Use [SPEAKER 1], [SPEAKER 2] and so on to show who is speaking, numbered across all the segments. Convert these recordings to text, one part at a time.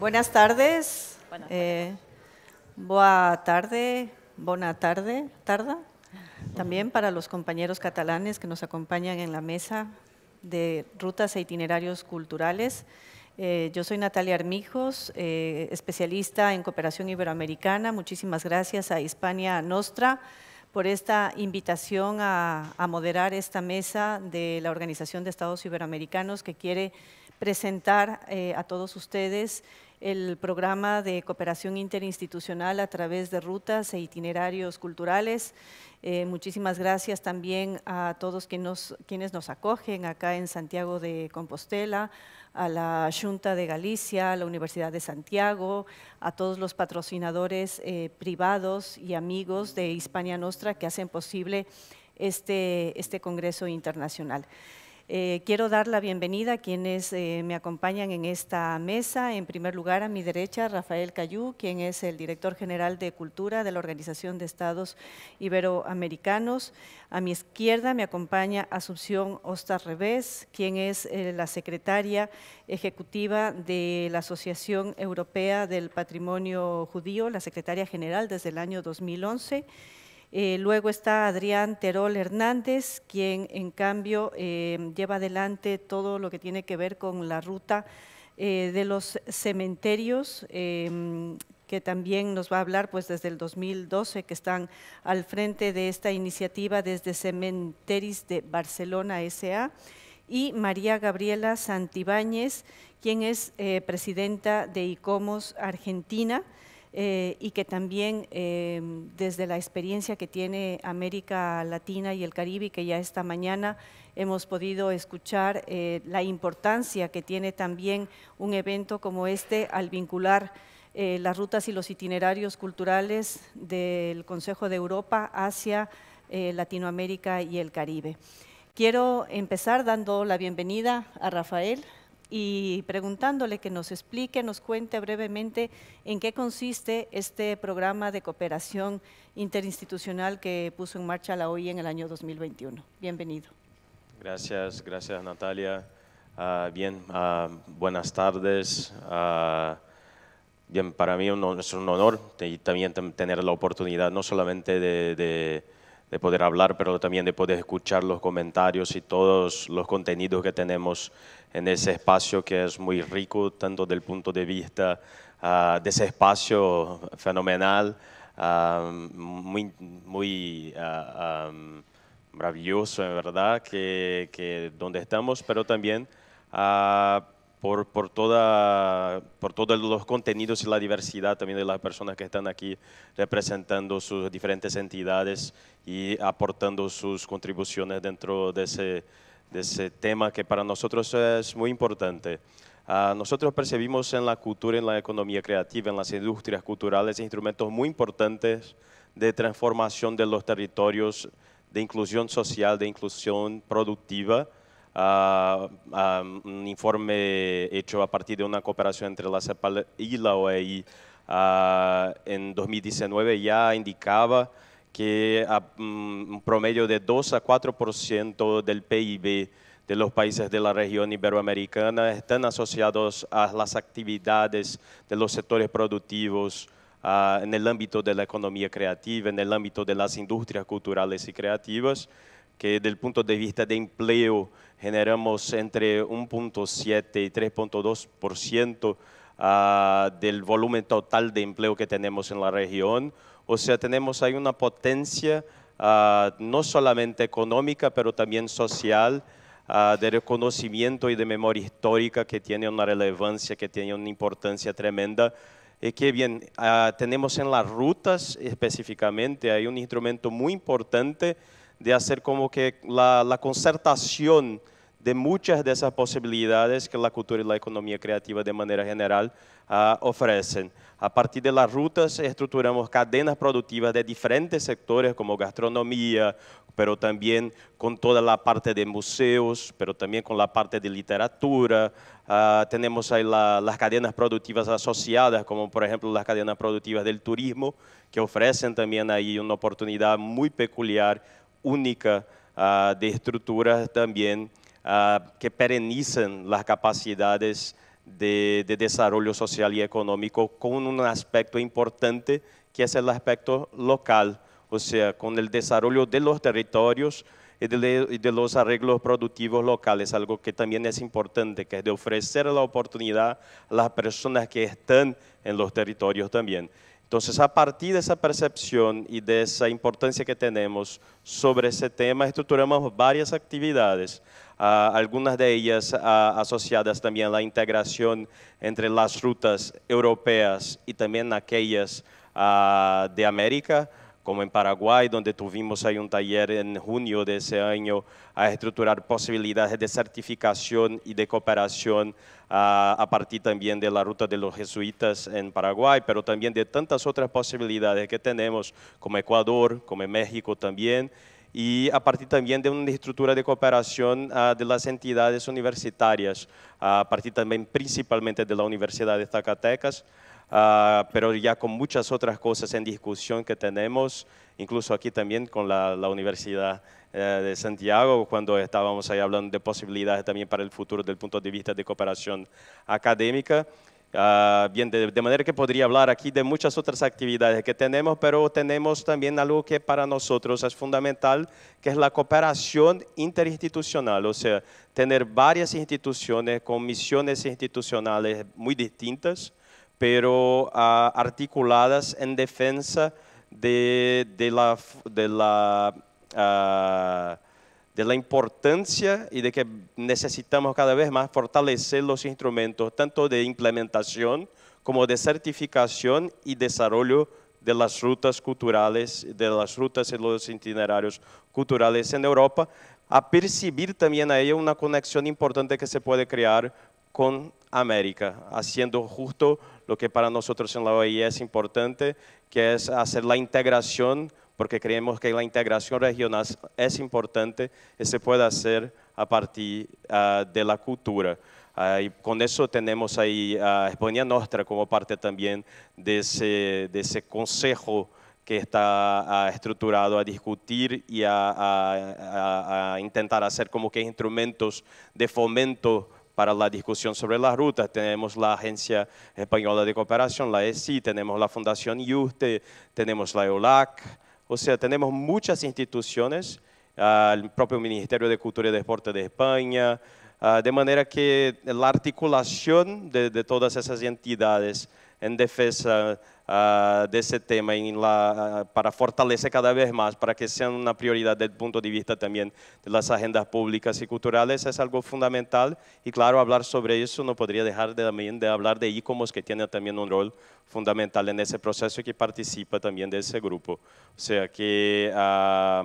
[SPEAKER 1] Buenas tardes. Buenas eh, boa tarde, buena tarde, tarda. También para los compañeros catalanes que nos acompañan en la mesa de rutas e itinerarios culturales. Eh, yo soy Natalia Armijos, eh, especialista en cooperación iberoamericana. Muchísimas gracias a Hispania Nostra por esta invitación a, moderar esta mesa de la Organización de Estados Iberoamericanos que quiere presentar a todos ustedes el programa de cooperación interinstitucional a través de rutas e itinerarios culturales. Eh, muchísimas gracias también a todos quienes nos acogen acá en Santiago de Compostela, a la Junta de Galicia, a la Universidad de Santiago, a todos los patrocinadores eh, privados y amigos de Hispania Nostra que hacen posible este, este Congreso Internacional. Eh, quiero dar la bienvenida a quienes eh, me acompañan en esta mesa. En primer lugar, a mi derecha, Rafael Cayú, quien es el director general de Cultura de la Organización de Estados Iberoamericanos. A mi izquierda me acompaña Asunción Ostar Revés, quien es eh, la secretaria ejecutiva de la Asociación Europea del Patrimonio Judío, la secretaria general desde el año 2011. Eh, luego está Adrián Terol Hernández, quien en cambio eh, lleva adelante todo lo que tiene que ver con la ruta eh, de los cementerios, em, que también nos va a hablar pues desde el 2012 que están al frente de esta iniciativa desde Cementeris de Barcelona S.A. y María Gabriela Santibáñez, quien es presidenta de ICOMOS Argentina. Eh, y que también em, desde la experiencia que tiene América Latina y el Caribe, que ya esta mañana hemos podido escuchar eh, la importancia que tiene también un evento como este al vincular eh, las rutas y los itinerarios culturales del Consejo de Europa hacia Latinoamérica y el Caribe. Quiero empezar dando la bienvenida a Rafael, y preguntándole que nos explique, nos cuente brevemente en qué consiste este programa de cooperación interinstitucional que puso en marcha la OI en el año 2021. Bienvenido.
[SPEAKER 2] Gracias, gracias Natalia. Ah, bien, ah, buenas tardes. Ah, bien, para mí es un honor también tener la oportunidad no solamente de, de poder hablar, pero también de poder escuchar los comentarios y todos los contenidos que tenemos en ese espacio que es muy rico, tanto del punto de vista ah, de ese espacio fenomenal, ah, muy, muy ah, maravilloso, en verdad, que, donde estamos, pero también por, por, toda, por todos los contenidos y la diversidad también de las personas que están aquí representando sus diferentes entidades y aportando sus contribuciones dentro de ese de ese tema que para nosotros es muy importante. Ah, nosotros percibimos en la cultura, en la economía creativa, en las industrias culturales, instrumentos muy importantes de transformación de los territorios, de inclusión social, de inclusión productiva. Ah, ah, un informe hecho a partir de una cooperación entre la CEPAL y la OEI en 2019 ya indicaba que a mm, un promedio de 2 a 4% del PIB de los países de la región iberoamericana están asociados a las actividades de los sectores productivos ah, en el ámbito de la economía creativa, en el ámbito de las industrias culturales y creativas, que desde el punto de vista de empleo generamos entre 1.7 y 3.2% Ah, del volumen total de empleo que tenemos en la región. O sea, tenemos ahí una potencia ah, no solamente económica, pero también social, ah, de reconocimiento y de memoria histórica que tiene una relevancia, que tiene una importancia tremenda. Y que bien, tenemos en las rutas específicamente, hay un instrumento muy importante de hacer como que la, la concertación de muchas de esas posibilidades que la cultura y la economía creativa de manera general ah, ofrecen. A partir de las rutas estructuramos cadenas productivas de diferentes sectores como gastronomía, pero también con toda la parte de museos, pero también con la parte de literatura. Ah, tenemos ahí las cadenas productivas asociadas, como por ejemplo las cadenas productivas del turismo, que ofrecen también ahí una oportunidad muy peculiar, única, ah, de estructuras también Ah, que perenizan las capacidades de, desarrollo social y económico con un aspecto importante que es el aspecto local, o sea, con el desarrollo de los territorios y de los arreglos productivos locales, algo que también es importante, que es de ofrecer la oportunidad a las personas que están en los territorios también. Entonces, a partir de esa percepción y de esa importancia que tenemos sobre ese tema, estructuramos varias actividades algunas de ellas asociadas también a la integración entre las rutas europeas y también aquellas de América como en Paraguay, donde tuvimos ahí un taller en junio de ese año a estructurar posibilidades de certificación y de cooperación a, a partir también de la ruta de los jesuitas en Paraguay, pero también de tantas otras posibilidades que tenemos como Ecuador, como México también, y a partir también de una estructura de cooperación ah, de las entidades universitarias, ah, a partir también principalmente de la Universidad de Zacatecas, ah, pero ya con muchas otras cosas en discusión que tenemos, incluso aquí también con la, la Universidad eh, de Santiago, cuando estábamos ahí hablando de posibilidades también para el futuro del punto de vista de cooperación académica. Ah, bien, de, manera que podría hablar aquí de muchas otras actividades que tenemos, pero tenemos también algo que para nosotros es fundamental, que es la cooperación interinstitucional, o sea, tener varias instituciones con misiones institucionales muy distintas, pero ah, articuladas en defensa de, la... Ah, de la importancia y de que necesitamos cada vez más fortalecer los instrumentos tanto de implementación como de certificación y desarrollo de las rutas culturales, de las rutas y los itinerarios culturales en Europa, a percibir también ahí una conexión importante que se puede crear con América, haciendo justo lo que para nosotros en la OIE es importante, que es hacer la integración porque creemos que la integración regional es importante y se puede hacer a partir ah, de la cultura. Ah, con eso tenemos ahí ah, a uh, Nostra como parte también de ese, de ese consejo que está estructurado a discutir y a, intentar hacer como que instrumentos de fomento para la discusión sobre las rutas. Tenemos la Agencia Española de Cooperación, la ESI, tenemos la Fundación IUSTE, tenemos la EOLAC, o sea, tenemos muchas instituciones, ah, el propio Ministerio de Cultura y Deporte de España, ah, de manera que la articulación de, de todas esas entidades en defensa ah, de ese tema ah, para fortalecer cada vez más, para que sea una prioridad desde el punto de vista también de las agendas públicas y culturales, es algo fundamental. Y claro, hablar sobre eso no podría dejar de, también de hablar de ICOMOS, que tiene también un rol fundamental en ese proceso y que participa también de ese grupo. O sea que... Ah,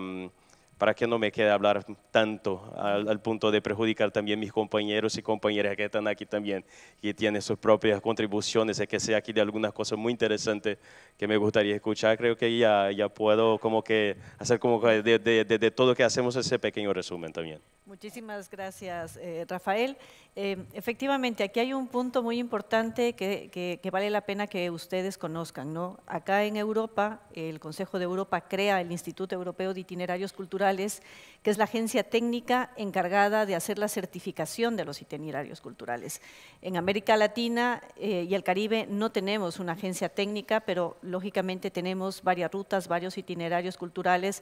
[SPEAKER 2] para que no me quede hablar tanto al, punto de perjudicar también mis compañeros y compañeras que están aquí también y tienen sus propias contribuciones. Es que sea aquí de algunas cosas muy interesantes que me gustaría escuchar. Creo que ya, ya puedo como que hacer como que de todo lo que hacemos ese pequeño resumen también.
[SPEAKER 1] Muchísimas gracias, eh, Rafael. Eh, efectivamente, aquí hay un punto muy importante que, vale la pena que ustedes conozcan. ¿no? Acá en Europa, el Consejo de Europa crea el Instituto Europeo de Itinerarios Culturales, que es la agencia técnica encargada de hacer la certificación de los itinerarios culturales. En América Latina eh, y el Caribe no tenemos una agencia técnica, pero lógicamente tenemos varias rutas, varios itinerarios culturales,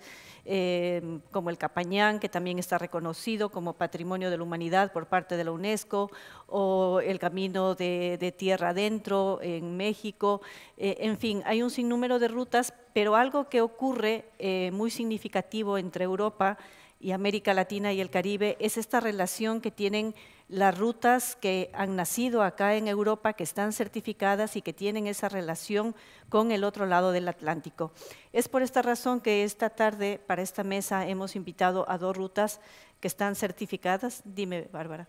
[SPEAKER 1] como el Capañán, que también está reconocido como Patrimonio de la Humanidad por parte de la UNESCO, o el Camino de, Tierra Adentro en México. Eh, en fin, hay un sinnúmero de rutas, pero algo que ocurre eh, muy significativo entre Europa y América Latina y el Caribe es esta relación que tienen las rutas que han nacido acá en Europa, que están certificadas y que tienen esa relación con el otro lado del Atlántico. Es por esta razón que esta tarde para esta mesa hemos invitado a dos rutas que están certificadas. Dime, Bárbara.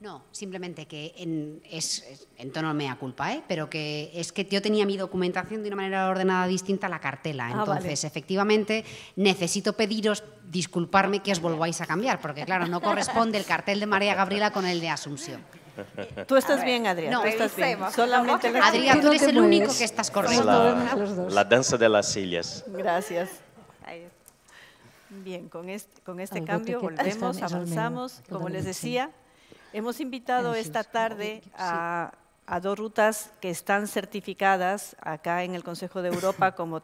[SPEAKER 1] No, simplemente que en,
[SPEAKER 3] es, en tono mea culpa, ¿eh? pero que es que yo tenía mi documentación de una manera ordenada distinta a la cartela. Ah, Entonces, efectivamente, necesito pediros, disculparme que os volváis a cambiar, porque claro, no corresponde el cartel de María Gabriela con el de Asunción.
[SPEAKER 1] Tú estás bien, Adrián. No, tú bien. Solamente tú eres el único que estás correcto. La,
[SPEAKER 2] danza de las sillas.
[SPEAKER 1] Gracias. Bien, con este, con este cambio volvemos, avanzamos. Como les decía, Hemos invitado esta tarde a, dos rutas que están certificadas acá en el Consejo de Europa,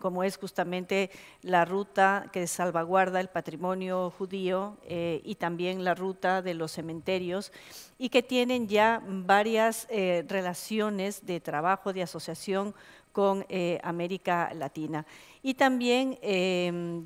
[SPEAKER 1] como, es justamente la ruta que salvaguarda el patrimonio judío eh, y también la ruta de los cementerios, y que tienen ya varias eh, relaciones de trabajo, de asociación con eh, América Latina. Y también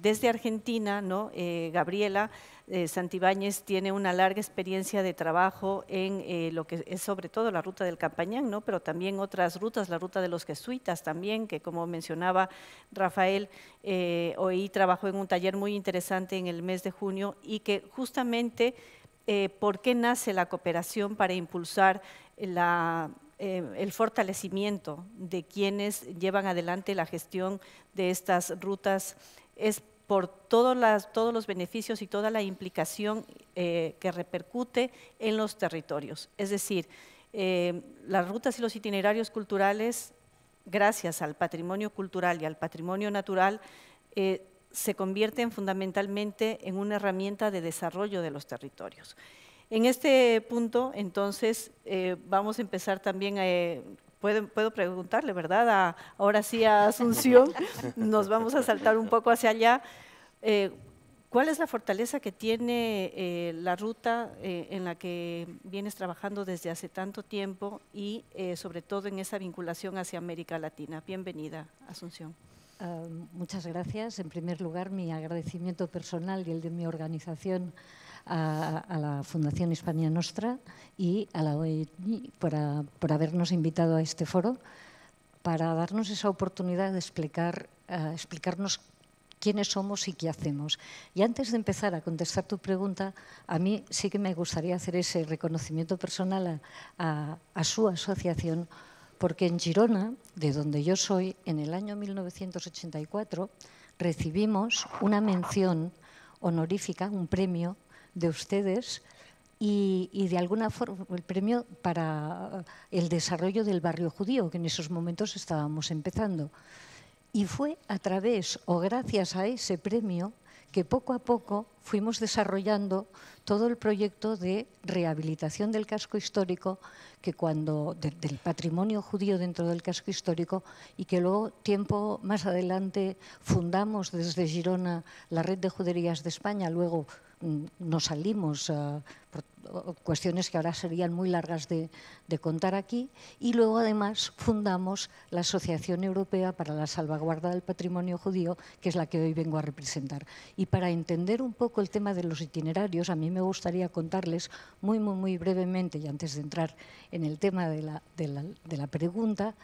[SPEAKER 1] desde Argentina, ¿no? Gabriela eh, Santibáñez tiene una larga experiencia de trabajo en eh, lo que es sobre todo la ruta del Campañán, ¿no? pero también otras rutas, la ruta de los jesuitas también, que como mencionaba Rafael, eh, hoy trabajó en un taller muy interesante en el mes de junio y que justamente por qué nace la cooperación para impulsar el fortalecimiento de quienes llevan adelante la gestión de estas rutas es por todos, los beneficios y toda la implicación eh, que repercute en los territorios. Es decir, eh, las rutas y los itinerarios culturales, gracias al patrimonio cultural y al patrimonio natural, eh, se convierten fundamentalmente en una herramienta de desarrollo de los territorios. En este punto, entonces, vamos a empezar también, a… Puedo, preguntarle, ¿verdad? A, ahora sí a Asunción, nos vamos a saltar un poco hacia allá. Eh, ¿Cuál es la fortaleza que tiene eh, la ruta eh, en la que vienes trabajando desde hace tanto tiempo y sobre todo en esa vinculación hacia América Latina? Bienvenida, Asunción.
[SPEAKER 4] Ah, muchas gracias. En primer lugar, mi agradecimiento personal y el de mi organización a, la Fundación Hispania Nostra y a la OIT por, habernos invitado a este foro para darnos esa oportunidad de explicar, explicarnos quiénes somos y qué hacemos. Y antes de empezar a contestar tu pregunta, a mí sí que me gustaría hacer ese reconocimiento personal a, a, su asociación, porque en Girona, de donde yo soy, en el año 1984 recibimos una mención honorífica, un premio de ustedes y, de alguna forma el premio para el desarrollo del barrio judío, que en esos momentos estábamos empezando. Y fue a través o gracias a ese premio que poco a poco fuimos desarrollando todo el proyecto de rehabilitación del casco histórico, que cuando del patrimonio judío dentro del casco histórico y que luego tiempo más adelante fundamos desde Girona la red de juderías de España, luego nos salimos eh, por cuestiones que ahora serían muy largas de, contar aquí. Y luego, además, fundamos la Asociación Europea para la Salvaguarda del Patrimonio Judío, que es la que hoy vengo a representar. Y para entender un poco el tema de los itinerarios, a mí me gustaría contarles muy, muy, muy brevemente, y antes de entrar en el tema de la, pregunta,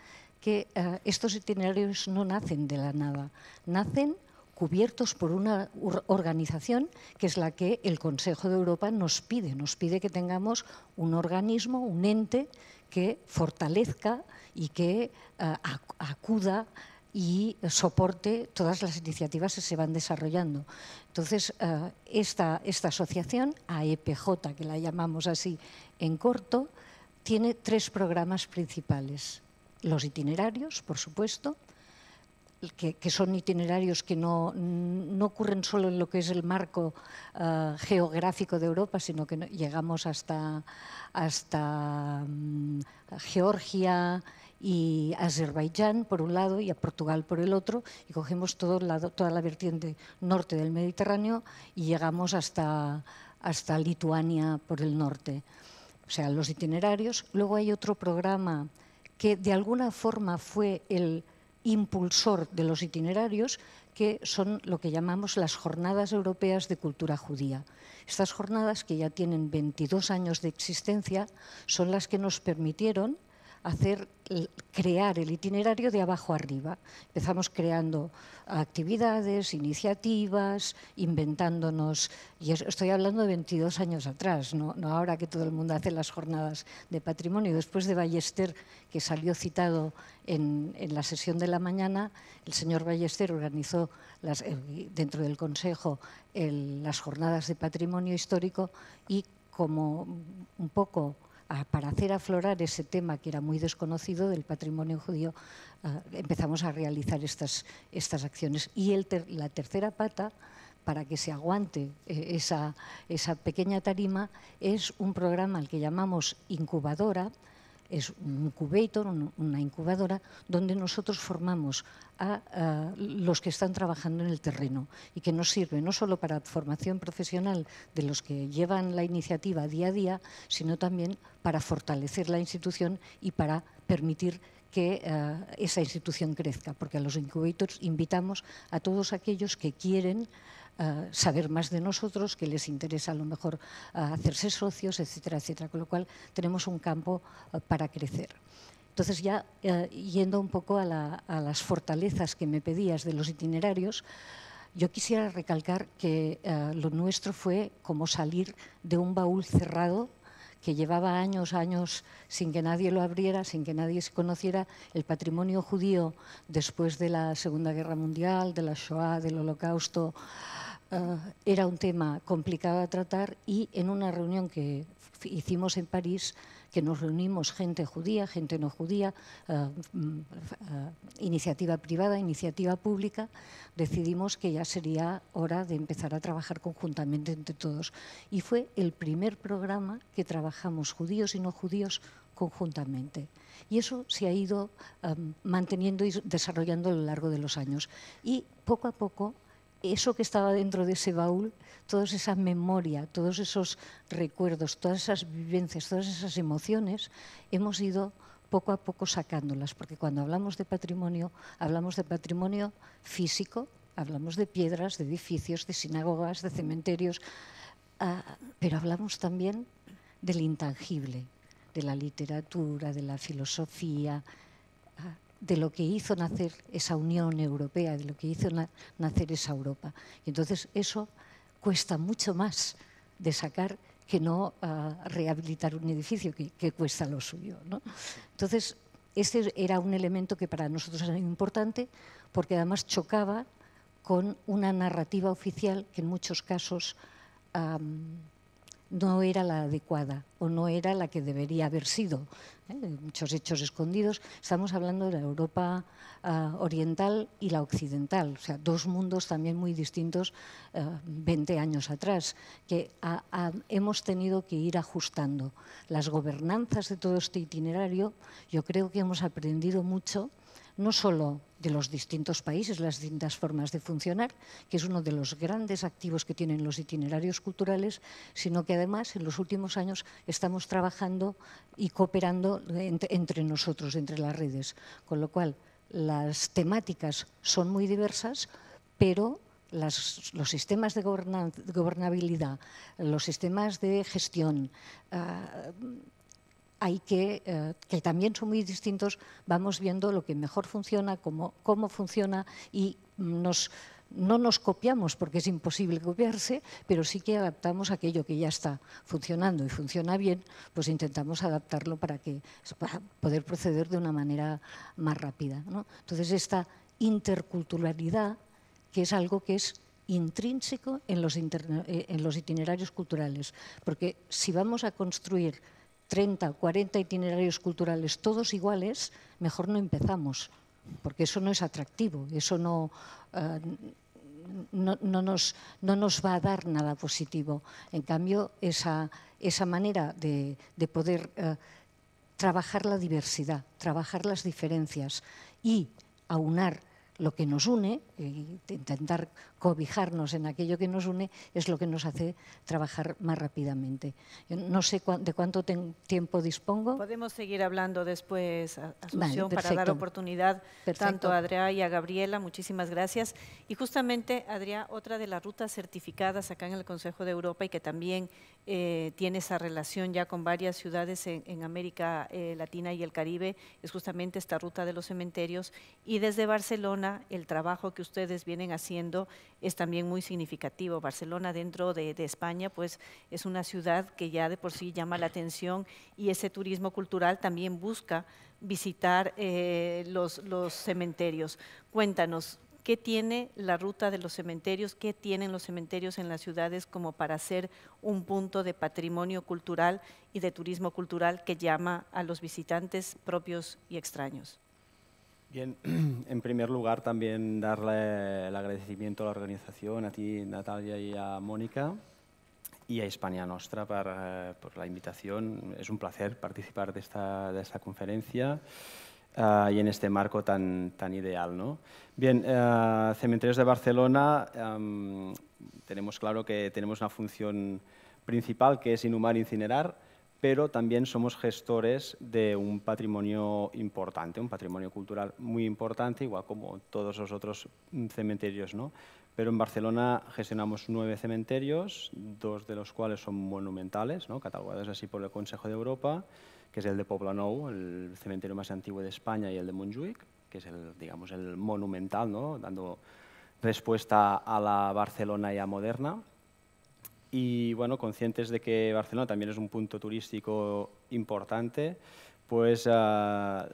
[SPEAKER 4] que eh, estos itinerarios no nacen de la nada, nacen cubiertos por una organización que es la que el Consejo de Europa nos pide. Nos pide que tengamos un organismo, un ente que fortalezca y que eh, acuda y soporte todas las iniciativas que se van desarrollando. Entonces, eh, esta, esta asociación, AEPJ, que la llamamos así en corto, tiene tres programas principales. Los itinerarios, por supuesto, que, son itinerarios que no, ocurren solo en lo que es el marco eh, geográfico de Europa, sino que llegamos hasta, hasta mm, Georgia y Azerbaiyán por un lado y a Portugal por el otro, y cogemos todo toda la vertiente norte del Mediterráneo y llegamos hasta, hasta Lituania por el norte. O sea, los itinerarios. Luego hay otro programa que de alguna forma fue el impulsor de los itinerarios, que son lo que llamamos las Jornadas Europeas de Cultura Judía. Estas jornadas, que ya tienen 22 años de existencia, son las que nos permitieron hacer, crear el itinerario de abajo arriba. Empezamos creando actividades, iniciativas, inventándonos, y estoy hablando de 22 años atrás, no, ahora que todo el mundo hace las jornadas de patrimonio. Después de Ballester, que salió citado en, la sesión de la mañana, el señor Ballester organizó eh, dentro del Consejo las jornadas de patrimonio histórico y como un poco para hacer aflorar ese tema que era muy desconocido del patrimonio judío, empezamos a realizar estas, acciones. Y el la tercera pata para que se aguante eh, esa pequeña tarima es un programa al que llamamos incubadora, es un incubator, una incubadora, donde nosotros formamos a, los que están trabajando en el terreno y que nos sirve no solo para formación profesional de los que llevan la iniciativa día a día, sino también para fortalecer la institución y para permitir que eh, esa institución crezca, porque a los incubators invitamos a todos aquellos que quieren eh, saber más de nosotros, que les interesa a lo mejor eh, hacerse socios, etcétera, etcétera. Con lo cual tenemos un campo eh, para crecer. Entonces ya yendo un poco a, a, las fortalezas que me pedías de los itinerarios, yo quisiera recalcar que lo nuestro fue como salir de un baúl cerrado que llevaba años, años sin que nadie lo abriera, sin que nadie se conociera, el patrimonio judío después de la Segunda Guerra Mundial, de la Shoah, del Holocausto, Ah, era un tema complicado a tratar y en una reunión que hicimos en París, que nos reunimos gente judía, gente no judía, ah, mm, ah, iniciativa privada, iniciativa pública, decidimos que ya sería hora de empezar a trabajar conjuntamente entre todos. Y fue el primer programa que trabajamos judíos y no judíos conjuntamente. Y eso se ha ido manteniendo y desarrollando a lo largo de los años. Y poco a poco eso que estaba dentro de ese baúl, todas esas memoria, todos esos recuerdos, todas esas vivencias, todas esas emociones, hemos ido poco a poco sacándolas, porque cuando hablamos de patrimonio, hablamos de patrimonio físico, hablamos de piedras, de edificios, de sinagogas, de cementerios, ah, pero hablamos también del intangible, de la literatura, de la filosofía, de lo que hizo nacer esa Unión Europea, de lo que hizo nacer esa Europa. Y entonces eso cuesta mucho más de sacar que no ah, rehabilitar un edificio que, cuesta lo suyo. Entonces, este era un elemento que para nosotros era importante porque además chocaba con una narrativa oficial que en muchos casos no era la adecuada o no era la que debería haber sido. ¿eh? Muchos hechos escondidos. Estamos hablando de la Europa ah, oriental y la occidental, o sea, dos mundos también muy distintos 20 ah, años atrás, que hemos tenido que ir ajustando. Las gobernanzas de todo este itinerario, yo creo que hemos aprendido mucho no solo de los distintos países, las distintas formas de funcionar, que es uno de los grandes activos que tienen los itinerarios culturales, sino que además en los últimos años estamos trabajando y cooperando entre, nosotros, entre las redes, con lo cual las temáticas son muy diversas, pero los sistemas de, gobernabilidad, los sistemas de gestión, ah, hay que, eh, que también son muy distintos, vamos viendo lo que mejor funciona, cómo, cómo funciona y nos no nos copiamos porque es imposible copiarse, pero sí que adaptamos aquello que ya está funcionando y funciona bien, pues intentamos adaptarlo para que poder proceder de una manera más rápida. Entonces esta interculturalidad, que es algo que es intrínseco en los, eh, en los itinerarios culturales, porque si vamos a construir 30 40 itinerarios culturales, todos iguales, mejor no empezamos, porque eso no es atractivo, eso no, eh, no, nos, va a dar nada positivo. En cambio, esa, manera de, poder eh, trabajar la diversidad, trabajar las diferencias y aunar lo que nos une intentar cobijarnos en aquello que nos une es lo que nos hace trabajar más rápidamente. no sé de cuánto tiempo dispongo.
[SPEAKER 1] Podemos seguir hablando después, Asunción, para dar oportunidad tanto a Adriá y a Gabriela. Muchísimas gracias. Y justamente, Adriá, otra de las rutas certificadas acá en el Consejo de Europa y que también eh, tiene esa relación ya con varias ciudades en, América eh, Latina y el Caribe, es justamente esta ruta de los cementerios. Y desde Barcelona, el trabajo que ustedes vienen haciendo es también muy significativo. Barcelona dentro de, España pues es una ciudad que ya de por sí llama la atención y ese turismo cultural también busca visitar eh, los, los cementerios. Cuéntanos, ¿Qué tiene la ruta de los cementerios? ¿Qué tienen los cementerios en las ciudades como para ser un punto de patrimonio cultural y de turismo cultural que llama a los visitantes propios y extraños?
[SPEAKER 5] Bien, en primer lugar también darle el agradecimiento a la organización, a ti Natalia y a Mónica y a Hispania Nostra eh, por, la invitación. Es un placer participar de esta, de esta conferencia. Eh, y en este marco tan, tan ideal. ¿no? Bien, eh, Cementerios de Barcelona, em, tenemos claro que tenemos una función principal que es inhumar e incinerar, pero también somos gestores de un patrimonio importante, un patrimonio cultural muy importante, igual como todos los otros mm, cementerios. ¿no? Pero en Barcelona gestionamos nueve cementerios, dos de los cuales son monumentales, ¿no? catalogados así por el Consejo de Europa, que es el de Poblenou, el cementerio más antiguo de España, y el de Montjuic, que es el, digamos, el monumental, ¿no? dando respuesta a la Barcelona ya moderna y bueno, conscientes de que Barcelona también es un punto turístico importante, pues ah,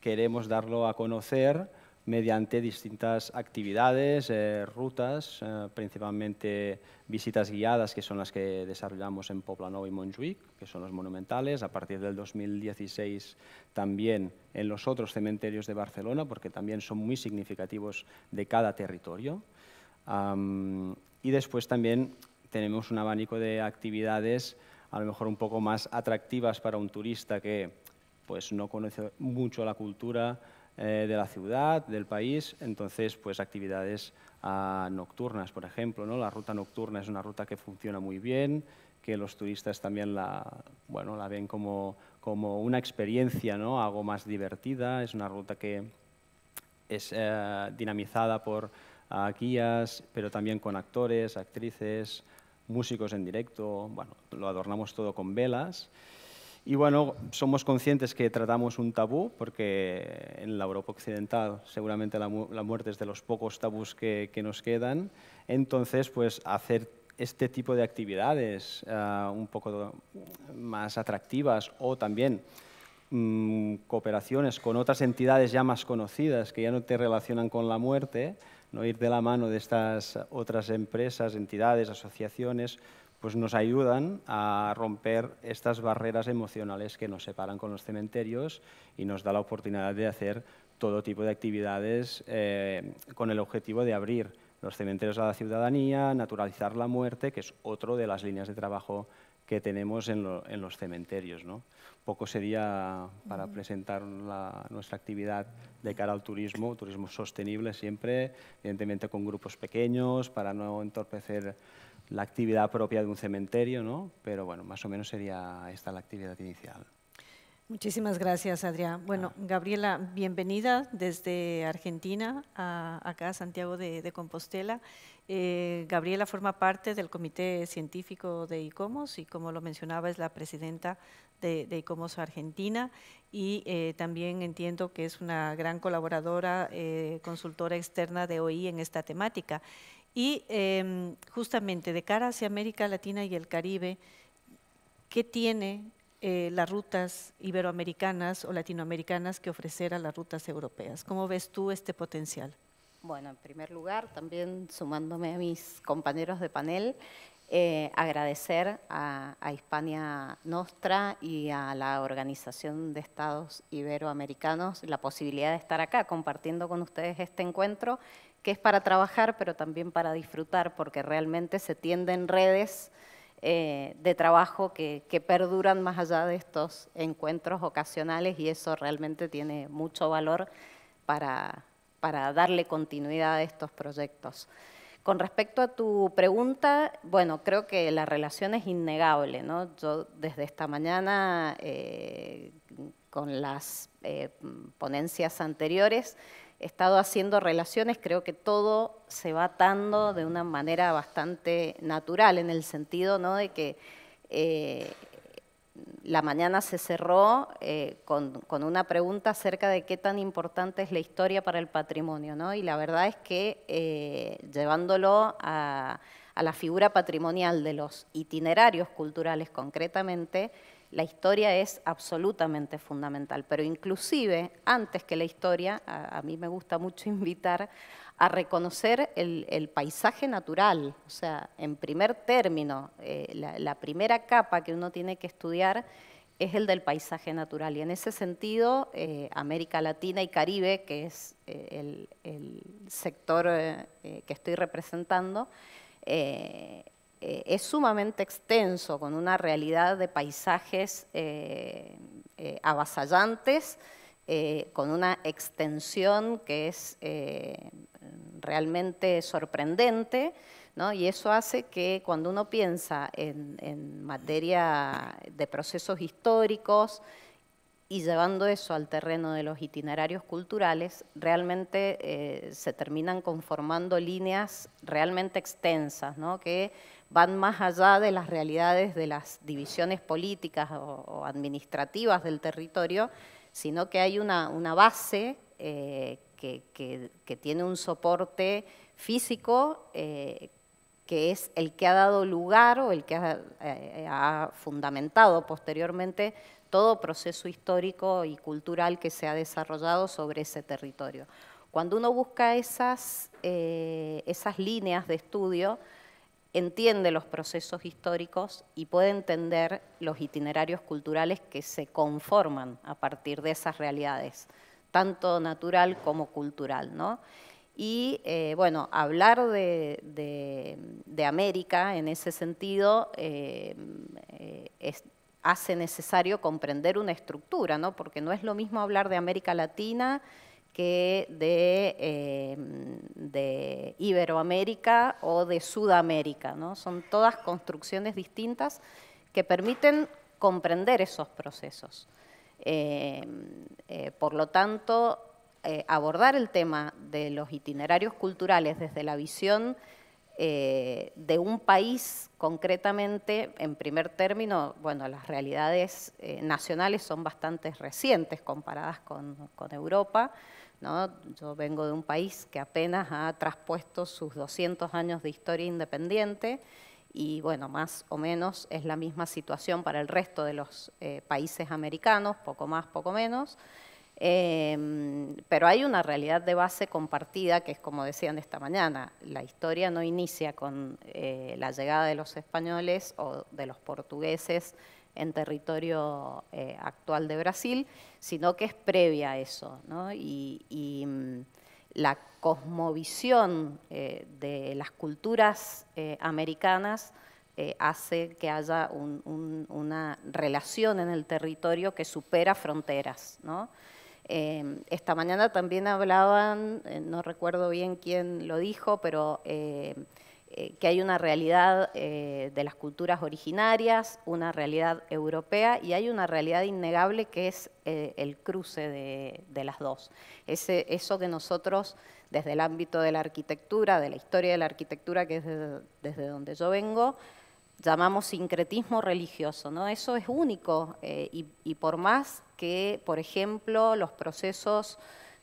[SPEAKER 5] queremos darlo a conocer mediante distintas actividades, eh, rutas, eh, principalmente visitas guiadas, que son las que desarrollamos en Poblenou y Montjuic, que son los monumentales. A partir del 2016 también en los otros cementerios de Barcelona, porque también son muy significativos de cada territorio. y después también tenemos un abanico de actividades a lo mejor un poco más atractivas para un turista que pues, no conoce mucho la cultura eh, de la ciudad, del país, entonces pues actividades ah, nocturnas, por ejemplo. ¿no? La ruta nocturna es una ruta que funciona muy bien, que los turistas también la, bueno, la ven como, una experiencia, ¿no? algo más divertida, es una ruta que es eh, dinamizada por ah, guías, pero también con actores, actrices, músicos en directo, bueno, lo adornamos todo con velas. Y bueno, somos conscientes que tratamos un tabú, porque en la Europa occidental seguramente la, muerte es de los pocos tabús que, nos quedan. Entonces, pues hacer este tipo de actividades ah, un poco más atractivas o también mm, cooperaciones con otras entidades ya más conocidas que ya no te relacionan con la muerte, ¿no? ir de la mano de estas otras empresas, entidades, asociaciones, pues nos ayudan a romper estas barreras emocionales que nos separan con los cementerios y nos da la oportunidad de hacer todo tipo de actividades eh, con el objetivo de abrir los cementerios a la ciudadanía, naturalizar la muerte, que es otro de las líneas de trabajo que tenemos en, los cementerios. Poco sería para presentar la, nuestra actividad de cara al turismo, turismo sostenible siempre, evidentemente con grupos pequeños, para no entorpecer la actividad propia de un cementerio, pero bueno, más o menos sería esta la actividad inicial.
[SPEAKER 1] Muchísimas gracias, Adrián. Bueno, ah. Gabriela, bienvenida desde Argentina a, acá a Santiago de, de Compostela. Eh, Gabriela forma parte del Comité Científico de ICOMOS y como lo mencionaba es la presidenta de, ICOMOS Argentina y eh, también entiendo que es una gran colaboradora, eh, consultora externa de OI en esta temática. Y em, justamente de cara hacia América Latina y el Caribe, ¿qué tiene las rutas iberoamericanas o latinoamericanas que ofrecer a las rutas europeas. ¿Cómo ves tú este potencial?
[SPEAKER 6] Bueno, en primer lugar, también sumándome a mis compañeros de panel, eh, agradecer a, Hispania Nostra y a la Organización de Estados Iberoamericanos la posibilidad de estar acá compartiendo con ustedes este encuentro, que es para trabajar, pero también para disfrutar, porque realmente se tienden redes eh, de trabajo que perduran más allá de estos encuentros ocasionales y eso realmente tiene mucho valor para para darle continuidad a estos proyectos. Con respecto a tu pregunta, bueno, creo que la relación es innegable, Yo desde esta mañana, eh, con las eh, ponencias anteriores, he estado haciendo relaciones, creo que todo se va atando de una manera bastante natural, en el sentido, de que... Eh, la mañana se cerró eh, con, una pregunta acerca de qué tan importante es la historia para el patrimonio, ¿no? Y la verdad es que eh, llevándolo a, la figura patrimonial de los itinerarios culturales concretamente, la historia es absolutamente fundamental, pero inclusive antes que la historia, a, a mí me gusta mucho invitar a reconocer el, paisaje natural. O sea, en primer término, eh, la, primera capa que uno tiene que estudiar es el del paisaje natural. Y en ese sentido, eh, América Latina y Caribe, que es eh, el, sector que estoy representando, es sumamente extenso, con una realidad de paisajes avasallantes, con una extensión que es realmente sorprendente, ¿no? Y eso hace que cuando uno piensa en, materia de procesos históricos, y llevando eso al terreno de los itinerarios culturales, realmente eh, se terminan conformando líneas realmente extensas, ¿no? que van más allá de las realidades de las divisiones políticas o, administrativas del territorio, sino que hay una, base eh, que, tiene un soporte físico eh, que es el que ha dado lugar o el que eh, ha, fundamentado posteriormente todo proceso histórico y cultural que se ha desarrollado sobre ese territorio. Cuando uno busca esas, eh, esas líneas de estudio, entiende los procesos históricos y puede entender los itinerarios culturales que se conforman a partir de esas realidades tanto natural como cultural, ¿no? Y eh, bueno, hablar de, América en ese sentido eh, hace necesario comprender una estructura, ¿no? Porque no es lo mismo hablar de América Latina que de, eh, de Iberoamérica o de Sudamérica, ¿no? Son todas construcciones distintas que permiten comprender esos procesos. Eh, eh, por lo tanto, eh, abordar el tema de los itinerarios culturales desde la visión de un país concretamente, en primer término, bueno, las realidades nacionales son bastante recientes comparadas con, Europa. ¿no? Yo vengo de un país que apenas ha traspuesto sus 200 años de historia independiente y bueno, más o menos es la misma situación para el resto de los eh, países americanos, poco más, poco menos. Em, pero hay una realidad de base compartida que es como decían esta mañana, la historia no inicia con eh, la llegada de los españoles o de los portugueses en territorio eh, actual de Brasil, sino que es previa a eso. Mm, la cosmovisión eh, de las culturas eh, americanas eh, hace que haya una relación en el territorio que supera fronteras. ¿no? Em, esta mañana también hablaban, no recuerdo bien quién lo dijo, pero eh, que hay una realidad eh, de las culturas originarias, una realidad europea y hay una realidad innegable que es eh, el cruce de, las dos. eso que nosotros, desde el ámbito de la arquitectura, de la historia de la arquitectura, que es desde donde yo vengo, llamamos sincretismo religioso. ¿no? Eso es único y por más que, por ejemplo, los procesos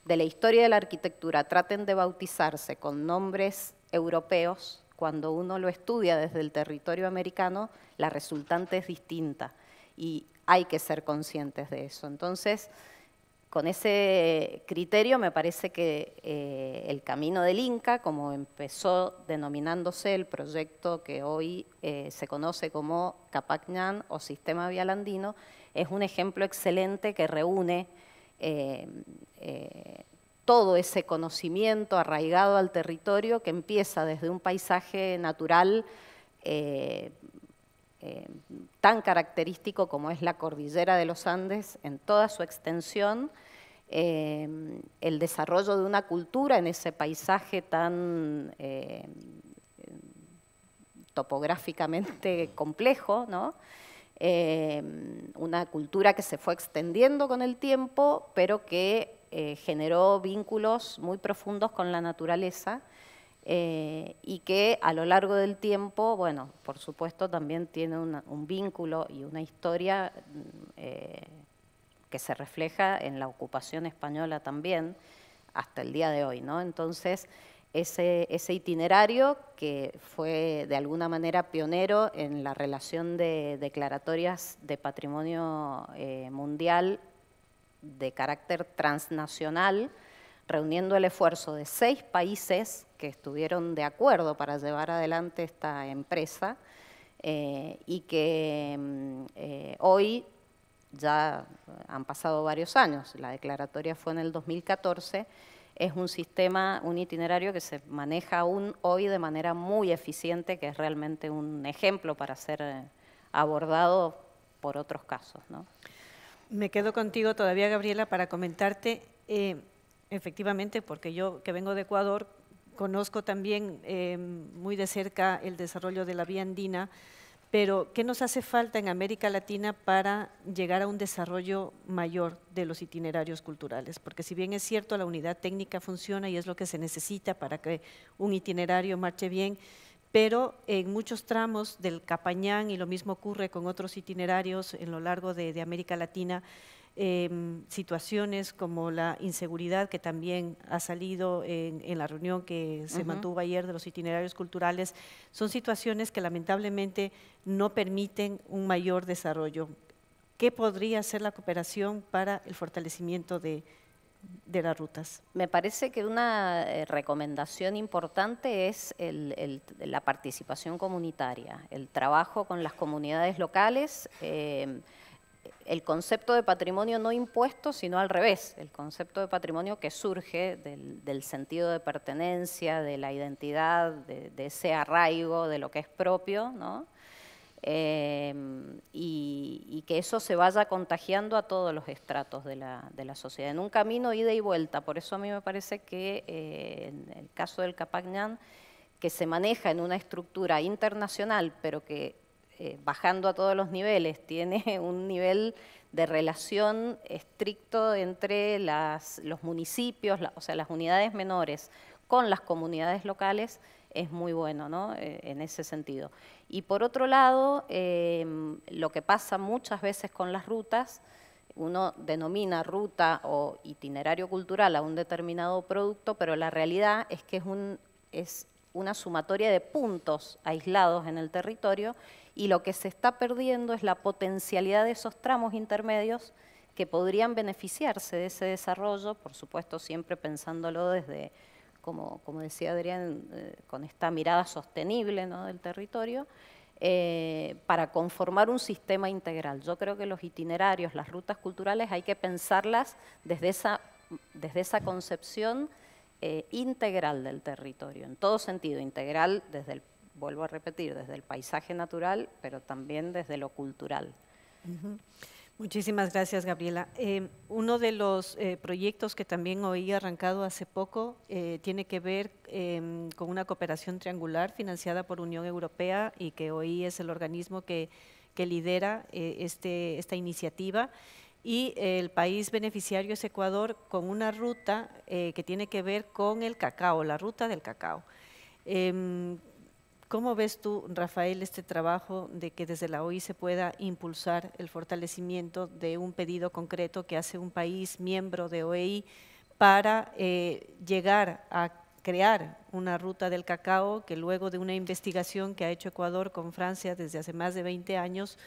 [SPEAKER 6] de la historia de la arquitectura traten de bautizarse con nombres europeos, cuando uno lo estudia desde el territorio americano, la resultante es distinta y hay que ser conscientes de eso. Entonces, con ese criterio me parece que eh, el camino del Inca, como empezó denominándose el proyecto que hoy eh, se conoce como Capacñán o Sistema Vialandino, es un ejemplo excelente que reúne eh, todo ese conocimiento arraigado al territorio que empieza desde un paisaje natural eh, eh, tan característico como es la cordillera de los Andes en toda su extensión, eh, el desarrollo de una cultura en ese paisaje tan topográficamente complejo, una cultura que se fue extendiendo con el tiempo, pero que eh, generó vínculos muy profundos con la naturaleza eh, y que a lo largo del tiempo, bueno, por supuesto también tiene un vínculo y una historia mm, eh, que se refleja en la ocupación española también hasta el día de hoy, ¿no? Entonces, ese, itinerario que fue de alguna manera pionero en la relación de declaratorias de patrimonio mundial de carácter transnacional, reuniendo el esfuerzo de seis países que estuvieron de acuerdo para llevar adelante esta empresa eh, y que mm, eh, hoy ya han pasado varios años, la declaratoria fue en el 2014, es un sistema, un itinerario que se maneja aún hoy de manera muy eficiente, que es realmente
[SPEAKER 1] un ejemplo para ser eh, abordado por otros casos. ¿no? Me quedo contigo todavía, Gabriela, para comentarte, eh, efectivamente, porque yo que vengo de Ecuador, conozco también eh, muy de cerca el desarrollo de la vía andina, pero ¿qué nos hace falta en América Latina para llegar a un desarrollo mayor de los itinerarios culturales? Porque si bien es cierto, la unidad técnica funciona y es lo que se necesita para que un itinerario marche bien, pero en muchos tramos del Capañán, y lo mismo ocurre con otros itinerarios en lo largo de, América Latina, em, situaciones como la inseguridad que también ha salido en, la reunión que se mantuvo ayer de los itinerarios culturales, son situaciones que lamentablemente no permiten un mayor desarrollo. ¿Qué podría ser la cooperación para el fortalecimiento de, de las rutas. Me parece que
[SPEAKER 6] una eh, recomendación importante es la participación comunitaria, el trabajo con las comunidades locales, eh, el concepto de patrimonio no impuesto, sino al revés, el concepto de patrimonio que surge del, sentido de pertenencia, de la identidad, de, de, ese arraigo, de lo que es propio, ¿no? Em, y, que eso se vaya contagiando a todos los estratos de la, de la, sociedad, en un camino ida y vuelta. Por eso a mí me parece que eh, en el caso del Capagnan, que se maneja en una estructura internacional, pero que eh, bajando a todos los niveles, tiene un nivel de relación estricto entre los municipios, o sea, las unidades menores con las comunidades locales, es muy bueno ¿no? Eh, en ese sentido. Y por otro lado, em, lo que pasa muchas veces con las rutas, uno denomina ruta o itinerario cultural a un determinado producto, pero la realidad es que es una sumatoria de puntos aislados en el territorio y lo que se está perdiendo es la potencialidad de esos tramos intermedios que podrían beneficiarse de ese desarrollo, por supuesto siempre pensándolo desde como, decía Adrián, eh, con esta mirada sostenible del territorio, eh, para conformar un sistema integral. Yo creo que los itinerarios, las rutas culturales, hay que pensarlas desde esa, desde esa concepción eh, integral del territorio, en todo sentido, integral desde el, vuelvo a repetir, desde el paisaje natural, pero también desde lo cultural.
[SPEAKER 1] Muchísimas gracias, Gabriela. Eh, uno de los eh, proyectos que también oí arrancado hace poco eh, tiene que ver em, con una cooperación triangular financiada por Unión Europea y que hoy es el organismo que, lidera este, esta iniciativa. Y el país beneficiario es Ecuador con una ruta que tiene que ver con el cacao, la ruta del cacao. Em, ¿Cómo ves tú, Rafael, este trabajo de que desde la OI se pueda impulsar el fortalecimiento de un pedido concreto que hace un país miembro de OEI para eh, llegar a crear una ruta del cacao que luego de una investigación que ha hecho Ecuador con Francia desde hace más de 20 años,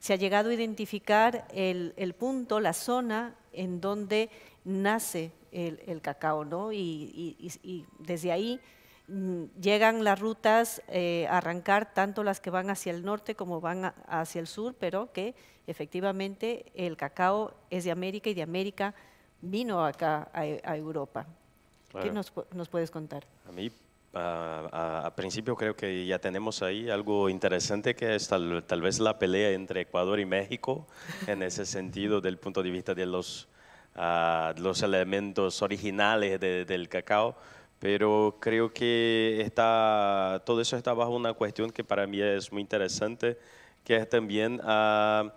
[SPEAKER 1] se ha llegado a identificar el, punto, la zona en donde nace el, cacao, ¿no? y desde ahí Mm, llegan las rutas eh, a arrancar tanto las que van hacia el norte como van hacia el sur, pero que efectivamente el cacao es de América y de América vino acá a, Europa. ¿Qué nos, puedes contar?
[SPEAKER 2] A mí, al principio creo que ya tenemos ahí algo interesante que es tal, vez la pelea entre Ecuador y México en ese sentido del punto de vista de los, ah, elementos originales del cacao pero creo que está, todo eso está bajo una cuestión que para mí es muy interesante, que es también ah,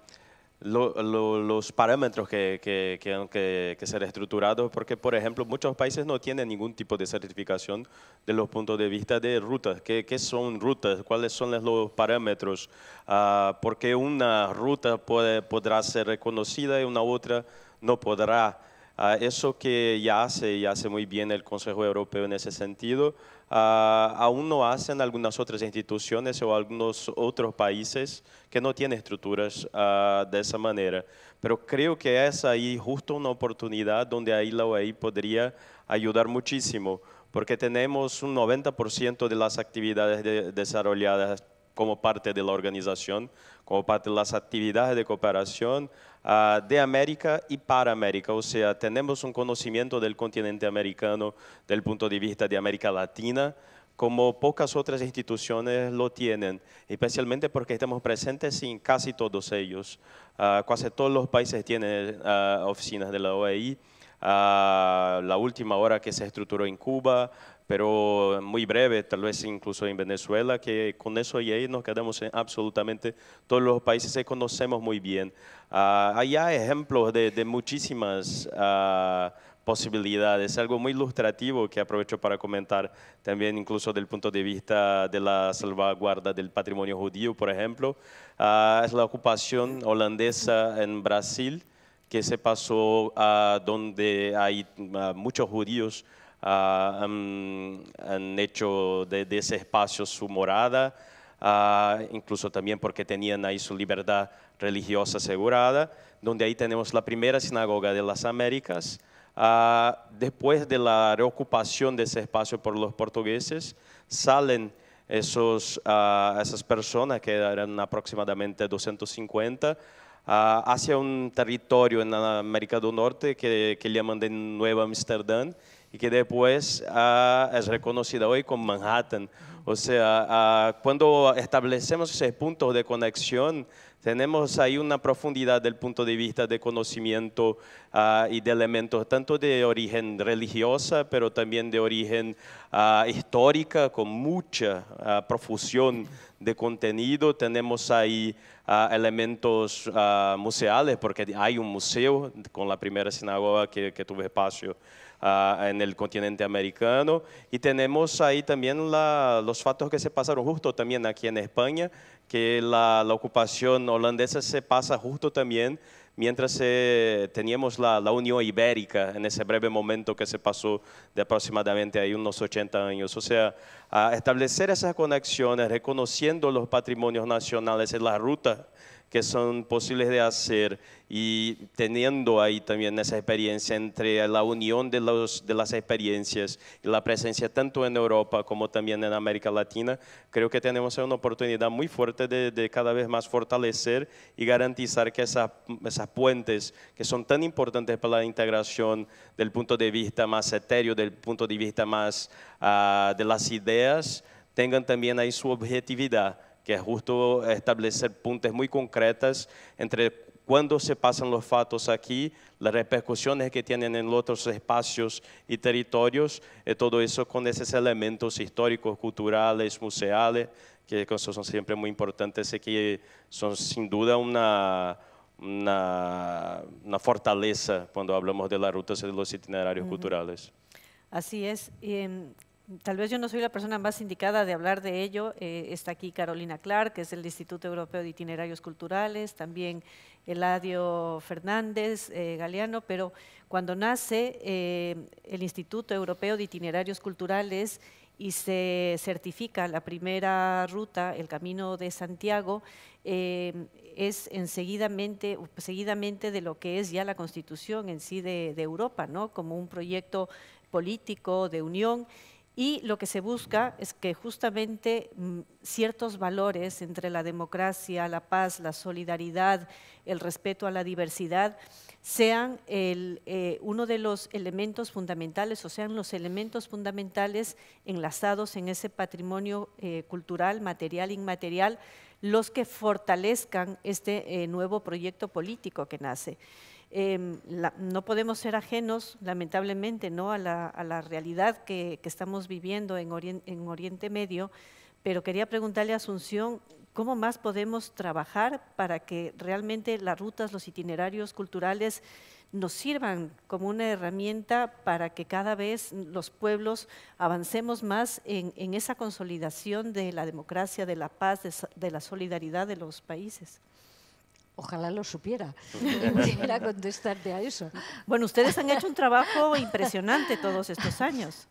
[SPEAKER 2] los parámetros que, que, que ser estructurados, porque, por ejemplo, muchos países no tienen ningún tipo de certificación de los puntos de vista de rutas. ¿Qué, son rutas? ¿Cuáles son los parámetros? Ah, porque una ruta puede, podrá ser reconocida y una otra no podrá Ah, eso que ya hace y hace muy bien el Consejo Europeo en ese sentido, ah, aún no hacen algunas otras instituciones o algunos otros países que no tienen estructuras ah, de esa manera. Pero creo que es ahí justo una oportunidad donde ahí la OEI podría ayudar muchísimo, porque tenemos un 90% de las actividades desarrolladas como parte de la organización, como parte de las actividades de cooperación, Ah, de América y para América. O sea, tenemos un conocimiento del continente americano, del punto de vista de América Latina, como pocas otras instituciones lo tienen, especialmente porque estamos presentes en casi todos ellos. Ah, casi todos los países tienen ah, oficinas de la OEI. la última hora que se estructuró en Cuba, pero muy breve, tal vez incluso en Venezuela, que con eso y ahí nos quedamos en absolutamente todos los países que conocemos muy bien. Uh, hay ejemplos de, muchísimas ah, posibilidades, algo muy ilustrativo que aprovecho para comentar también incluso del punto de vista de la salvaguarda del patrimonio judío, por ejemplo, ah, es la ocupación holandesa en Brasil, que se pasó a donde hay muchos judíos Ah, han, hecho de, ese espacio su morada, ah, incluso también porque tenían ahí su libertad religiosa asegurada, donde ahí tenemos la primera sinagoga de las Américas. Ah, después de la reocupación de ese espacio por los portugueses, salen esos, esas personas, que eran aproximadamente 250, hacia un territorio en América del Norte que, que llaman de Nueva Amsterdam y que después ah, es reconocida hoy como Manhattan. O sea, ah, cuando establecemos ese puntos de conexión, tenemos ahí una profundidad del punto de vista de conocimiento ah, y de elementos tanto de origen religiosa, pero también de origen histórica, con mucha profusión de contenido. Tenemos ahí elementos museales, porque hay un museo con la primera sinagoga que, que tuve espacio. Ah, en el continente americano. Y tenemos ahí también los fatos que se pasaron justo también aquí en España, que la, ocupación holandesa se pasa justo también mientras eh, teníamos la, Unión Ibérica en ese breve momento que se pasó de aproximadamente ahí unos 80 años. O sea, a establecer esas conexiones, reconociendo los patrimonios nacionales en la ruta que son posibles de hacer y teniendo ahí también esa experiencia entre la unión de, las experiencias y la presencia tanto en Europa como también en América Latina, creo que tenemos una oportunidad muy fuerte de, cada vez más fortalecer y garantizar que esas, puentes que son tan importantes para la integración del punto de vista más etéreo, del punto de vista más ah, de las ideas, tengan también ahí su objetividad que es justo establecer puntos muy concretas entre cuando se pasan los fatos aquí, las repercusiones que tienen en otros espacios y territorios, y eh, todo eso con esos elementos históricos, culturales, museales, que son siempre muy importantes y que son sin duda una, una, fortaleza cuando hablamos de las rutas y de los itinerarios culturales.
[SPEAKER 1] Así es. Em, tal vez yo no soy la persona más indicada de hablar de ello. Eh, está aquí Carolina Clark, que es del Instituto Europeo de Itinerarios Culturales, también Eladio Fernández eh, Galeano, pero cuando nace eh, el Instituto Europeo de Itinerarios Culturales y se certifica la primera ruta, el Camino de Santiago, es enseguidamente, seguidamente de lo que es ya la constitución en sí de, de Europa, ¿no? como un proyecto político de unión. Y lo que se busca es que justamente mm, ciertos valores entre la democracia, la paz, la solidaridad, el respeto a la diversidad, sean eh, uno de los elementos fundamentales o sean los elementos fundamentales enlazados en ese patrimonio eh, cultural, material, inmaterial, los que fortalezcan este eh, nuevo proyecto político que nace. Em, no podemos ser ajenos, lamentablemente, ¿no? a, la, realidad que, estamos viviendo en, Oriente Medio, pero quería preguntarle a Asunción, ¿cómo más podemos trabajar para que realmente las rutas, los itinerarios culturales nos sirvan como una herramienta para que cada vez los pueblos avancemos más en, esa consolidación de la democracia, de la paz, de la solidaridad de los países? Ojalá lo supiera y contestarte a eso. Bueno, ustedes han hecho un trabajo impresionante todos estos años.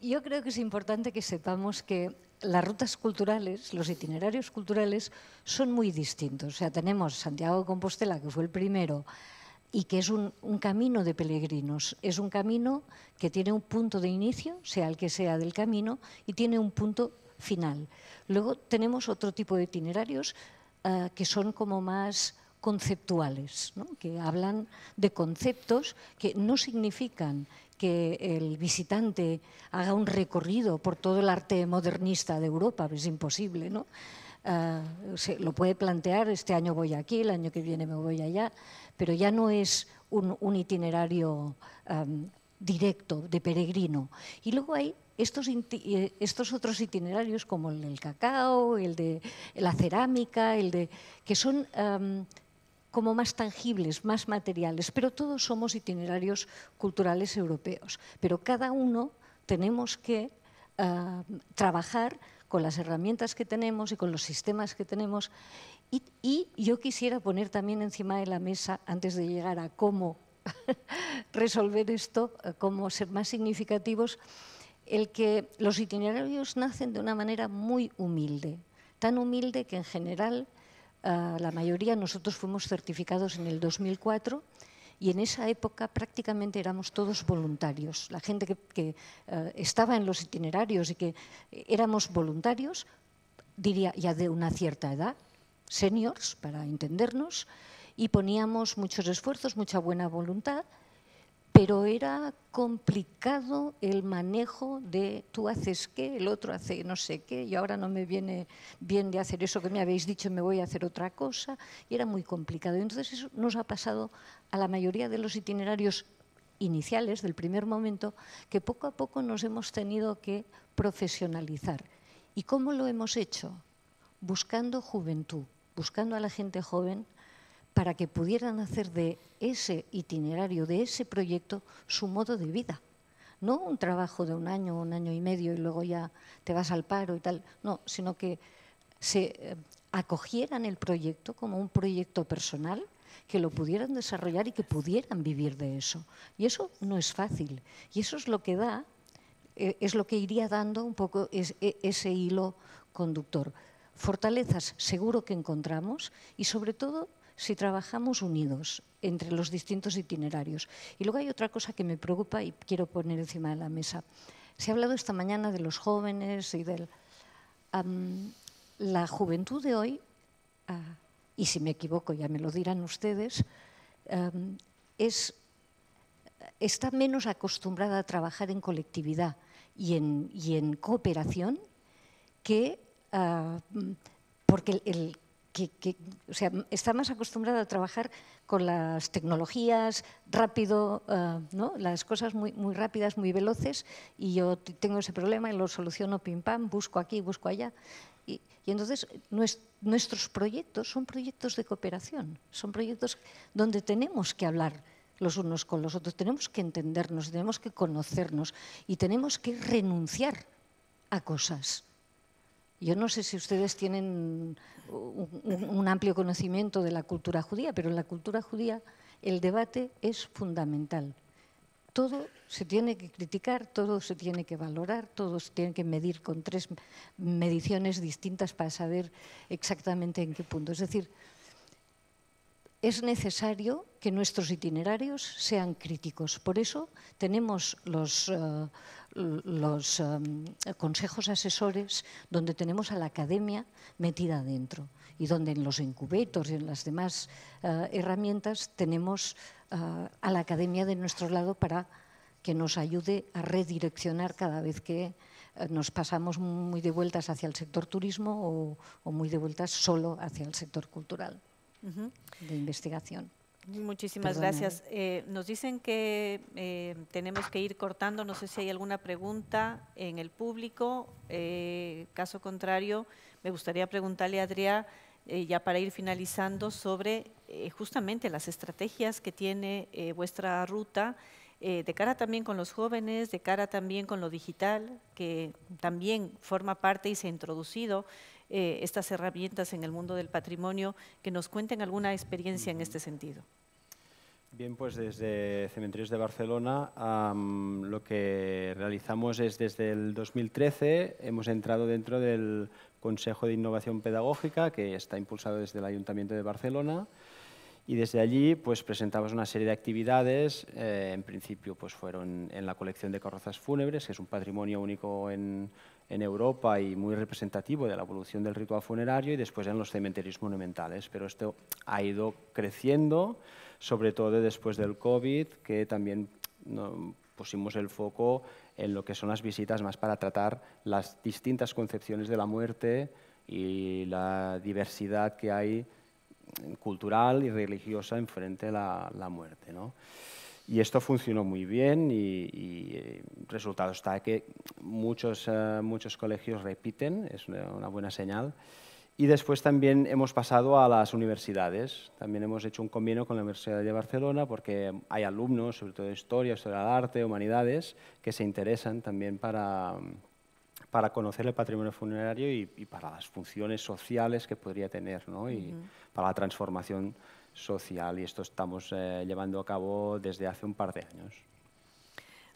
[SPEAKER 4] Yo creo que es importante que sepamos que las rutas culturales, los itinerarios culturales, son muy distintos. O sea, tenemos Santiago de Compostela, que fue el primero, y que es un, camino de peregrinos. Es un camino que tiene un punto de inicio, sea el que sea del camino, y tiene un punto final. Luego tenemos otro tipo de itinerarios eh, que son como más conceptuales, que hablan de conceptos que no significan que el visitante haga un recorrido por todo el arte modernista de Europa, es imposible, ¿no? Eh, se lo puede plantear, este año voy aquí, el año que viene me voy allá, pero ya no es un, itinerario em, directo de peregrino. Y luego hay eh, estos, otros itinerarios como el del cacao, el de la cerámica, el de, que son em, como más tangibles, más materiales, pero todos somos itinerarios culturales europeos, pero cada uno tenemos que em, trabajar con las herramientas que tenemos y con los sistemas que tenemos. Y, y, yo quisiera poner también encima de la mesa, antes de llegar a cómo resolver esto, eh, cómo ser más significativos, el que los itinerarios nacen de una manera muy humilde, tan humilde que en general ah, la mayoría nosotros fuimos certificados en el 2004 y en esa época prácticamente éramos todos voluntarios. La gente que, ah, estaba en los itinerarios y que éramos voluntarios, diría ya de una cierta edad, seniors, para entendernos, y poníamos muchos esfuerzos, mucha buena voluntad pero era complicado el manejo de tú haces qué, el otro hace no sé qué, y ahora no me viene bien de hacer eso que me habéis dicho, me voy a hacer otra cosa, y era muy complicado. Entonces eso nos ha pasado a la mayoría de los itinerarios iniciales, del primer momento, que poco a poco nos hemos tenido que profesionalizar. ¿Y cómo lo hemos hecho? Buscando juventud, buscando a la gente joven, para que pudieran hacer de ese itinerario, de ese proyecto, su modo de vida. No un trabajo de un año, un año y medio y luego ya te vas al paro y tal, no, sino que se eh, acogieran el proyecto como un proyecto personal, que lo pudieran desarrollar y que pudieran vivir de eso. Y eso no es fácil. Y eso es lo que da, eh, es lo que iría dando un poco e, ese hilo conductor. Fortalezas seguro que encontramos y sobre todo si trabajamos unidos entre los distintos itinerarios. Y luego hay otra cosa que me preocupa y quiero poner encima de la mesa. Se ha hablado esta mañana de los jóvenes y del... la juventud de hoy, ah, y si me equivoco ya me lo dirán ustedes, es, está menos acostumbrada a trabajar en colectividad y en, en cooperación que... Ah, porque el que, o sea, está más acostumbrada a trabajar con las tecnologías rápido, eh, ¿no? las cosas muy, muy rápidas, muy veloces, y yo tengo ese problema y lo soluciono pim pam, busco aquí, busco allá. Y, entonces nuestros proyectos son proyectos de cooperación, son proyectos donde tenemos que hablar los unos con los otros, tenemos que entendernos, tenemos que conocernos y tenemos que renunciar a cosas yo no sé si ustedes tienen un, amplio conocimiento de la cultura judía, pero en la cultura judía el debate es fundamental. Todo se tiene que criticar, todo se tiene que valorar, todo se tiene que medir con tres mediciones distintas para saber exactamente en qué punto. Es decir, es necesario que nuestros itinerarios sean críticos. Por eso tenemos los, eh, eh, consejos asesores donde tenemos a la academia metida adentro y donde en los incubators y en las demás eh, herramientas tenemos a la academia de nuestro lado para que nos ayude a redireccionar cada vez que nos pasamos muy de vueltas hacia el sector turismo o muy de vueltas solo hacia el sector cultural
[SPEAKER 1] de
[SPEAKER 4] investigación.
[SPEAKER 1] Muchísimas gracias. Eh, nos dicen que eh, tenemos que ir cortando. No sé si hay alguna pregunta en el público. Eh, caso contrario, me gustaría preguntarle a Adrián, ya para ir finalizando, sobre justamente las estrategias que tiene vuestra ruta, de cara también con los jóvenes, de cara también con lo digital, que también forma parte y se ha introducido eh, estas herramientas en el mundo del patrimonio, que nos cuenten alguna experiencia en este sentido.
[SPEAKER 5] Bien, pues desde Cementerios de Barcelona lo que realizamos es desde el 2013 hemos entrado dentro del Consejo de Innovación Pedagógica que está impulsado desde el Ayuntamiento de Barcelona y desde allí pues presentamos una serie de actividades, eh, en principio pues fueron en la colección de carrozas fúnebres, que es un patrimonio único en, en Europa y muy representativo de la evolución del ritual funerario y después en los cementerios monumentales. Pero esto ha ido creciendo, sobre todo después del COVID, que también pusimos el foco en lo que son las visitas más para tratar las distintas concepciones de la muerte y la diversidad que hay cultural y religiosa en frente a la, la muerte. ¿no? Y esto funcionó muy bien y, el eh, resultado está que muchos, eh, muchos colegios repiten, es una, buena señal. Y después también hemos pasado a las universidades. También hemos hecho un convenio con la Universidad de Barcelona porque hay alumnos, sobre todo de historia, historia del arte, humanidades, que se interesan también para, para conocer el patrimonio funerario y, para las funciones sociales que podría tener ¿no? y para la transformación social y esto estamos eh, llevando a cabo desde hace un par de años.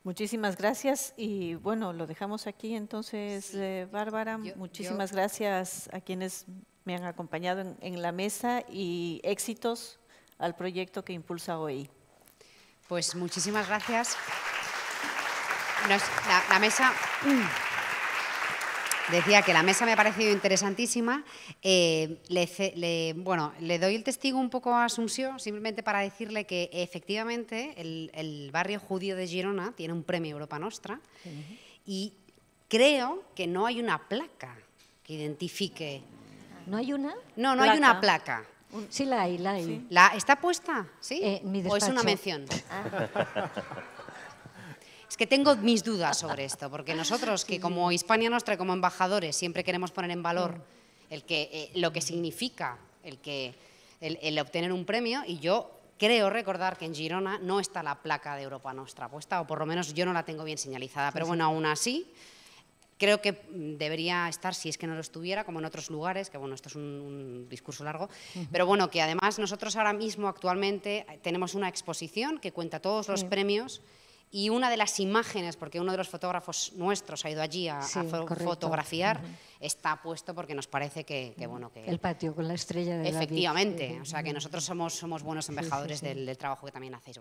[SPEAKER 1] Muchísimas gracias y bueno, lo dejamos aquí entonces, eh, Bárbara. muchísimas gracias a quienes me han acompañado en, la mesa y éxitos al proyecto que impulsa hoy. Pues muchísimas gracias. la mesa...
[SPEAKER 3] Decía que la mesa me ha parecido interesantísima. Eh, le, bueno, le doy el testigo un poco a Asunción, simplemente para decirle que efectivamente el, barrio judío de Girona tiene un premio Europa Nostra y creo que no hay una placa que identifique. ¿No hay una? No, no hay una placa. Sí, la hay, la hay. ¿La, ¿Está puesta? ¿Sí? Eh, ¿O es una mención? Ah. Es que tengo mis dudas sobre esto, porque nosotros que como Hispania Nostra, como embajadores, siempre queremos poner en valor eh, lo que significa el, obtener un premio y yo creo recordar que en Girona no está la placa de Europa Nostra puesta, o por lo menos yo no la tengo bien señalizada, pero bueno, aún así creo que mm, debería estar, si es que no lo estuviera, como en otros lugares, que bueno, esto es un, discurso largo, pero bueno, que además nosotros ahora mismo actualmente tenemos una exposición que cuenta todos los premios y una de las imágenes, porque uno de los fotógrafos nuestros ha ido allí a, fotografiar, está puesto porque nos parece que, bueno que el
[SPEAKER 4] patio con la estrella de efectivamente, o sea que nosotros somos somos buenos embajadores del,
[SPEAKER 3] del trabajo que también
[SPEAKER 1] hacéis.